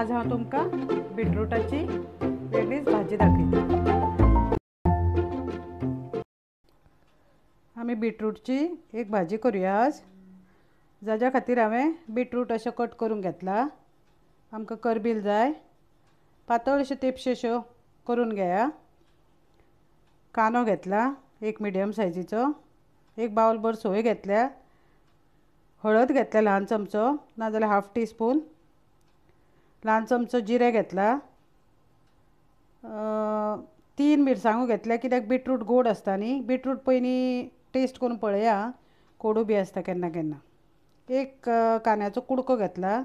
आज हांव तुमकां बिटरूटाची वेगळीच भाजी दाखयता आम्ही बीटरूटची एक भाजी करुया आज जाज्या खातीर हांवें बीटरूट असं कट करून घेतला आमकां करबील जाय पातळ अश्यो तेपश्यो करून घेया कांदो घेतला एक मिडियम सायजीचो एक बावल भर सोय घेतल्या हळद घेतल्या ल्हान चमचो नाजाल्यार हाफ टी स्पून लहान चमचो जिरे घेतला तीन मिरसांगो घेतल्या कित्याक बीटरूट गोड आसता न्ही बीटरूट पयलीं टेस्ट करून पळया कोडू बी आसता केन्ना केन्ना एक कांद्याचो कुडको घेतला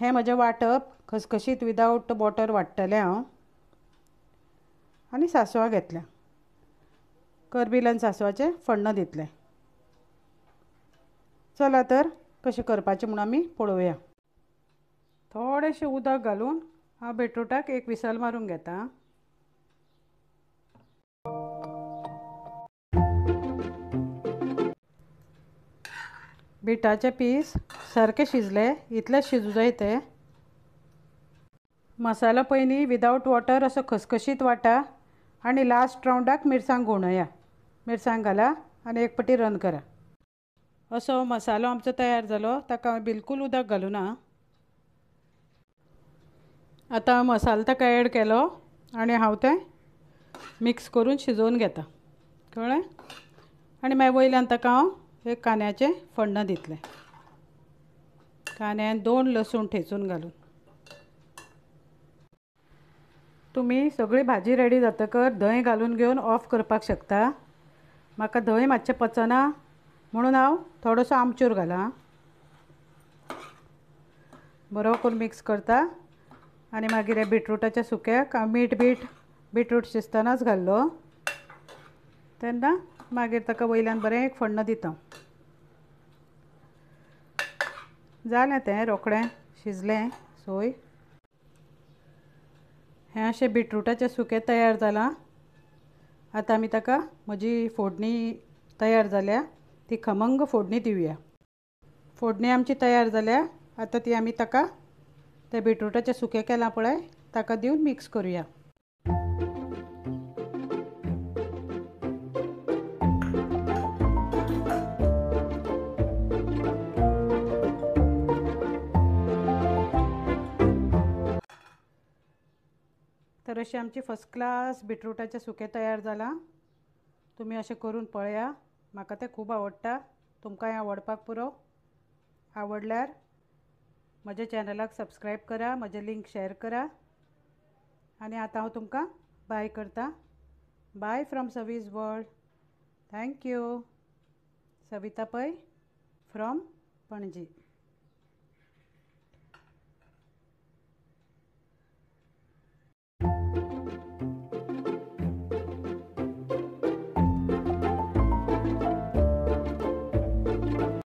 हें म्हजें वाटप खसखशीत विदावट बॉटर वाडटलें हांव आनी सासवां घेतल्या करबिलन सासवाचें फण्ण दितलें चला तर कशें करपाचें म्हूण आमी पळोवया थोडेसे उदक घालून हा बेटरूटाक एक विसल मारून घेता बिटाचे पीस सारखे शिजले इतले शिजू जाय ते मसालो पयलीं विदावट वॉटर असो खसखशीत वाटा आणि लास्ट रावंडाक मिरसांग घुंवडया मिरसांग घाला आणि एक पटी रन करा असो मसालो आमचो तयार जालो ताका बिलकुल उदक घालूना आता मसाला ताका ॲड केलो आणि हा ते मिक्स करून शिजवून घेता कळ्ळें आणि मागीर वयल्यान ताका हांव हो? एक कांद्याचें फण्णां दितलें कांद्यान दोन लसूण ठेचून घालून तुम्ही सगळी भाजी रेडी जातकर धंय घालून घेऊन ऑफ करपाक शकता म्हाका धंय मातशें पचना म्हणून हांव थोडोसो आमचूर घाला बरो करून मिक्स करता आणि मागीर हे बीटरूटाच्या सुक्याक मीठ बीट बीटरूट शिजतनाच घाल्लो तेन्ना मागीर ताका वयल्यान बरें एक फण्ण दिता जालें तें रोखडें शिजलें सोय हें अशें बीटरूटाचें सुकें तयार जालां आतां आमी ताका म्हजी फोडणी तयार जाल्या ती खमंग फोडणी दिवया फोडणी आमची तयार जाल्या आतां ती आमी ताका ते बीटरूटाच्या सुके केला पळय ताका दिवन मिक्स करूया तर अशी आमची फर्स्ट क्लास बिटरूटाचें सुके तयार झाला तुम्ही असे करून पळया म्हाका ते खूप आवडटा तुमकाय आवडपाक पुरो आवडल्यार मज़े चॅनलाक सबस्क्रायब करा मज़े लिंक शेअर करा आणि आता हांव तुमका बाय करता bye from Savi's world thank you Savita Pai from Panaji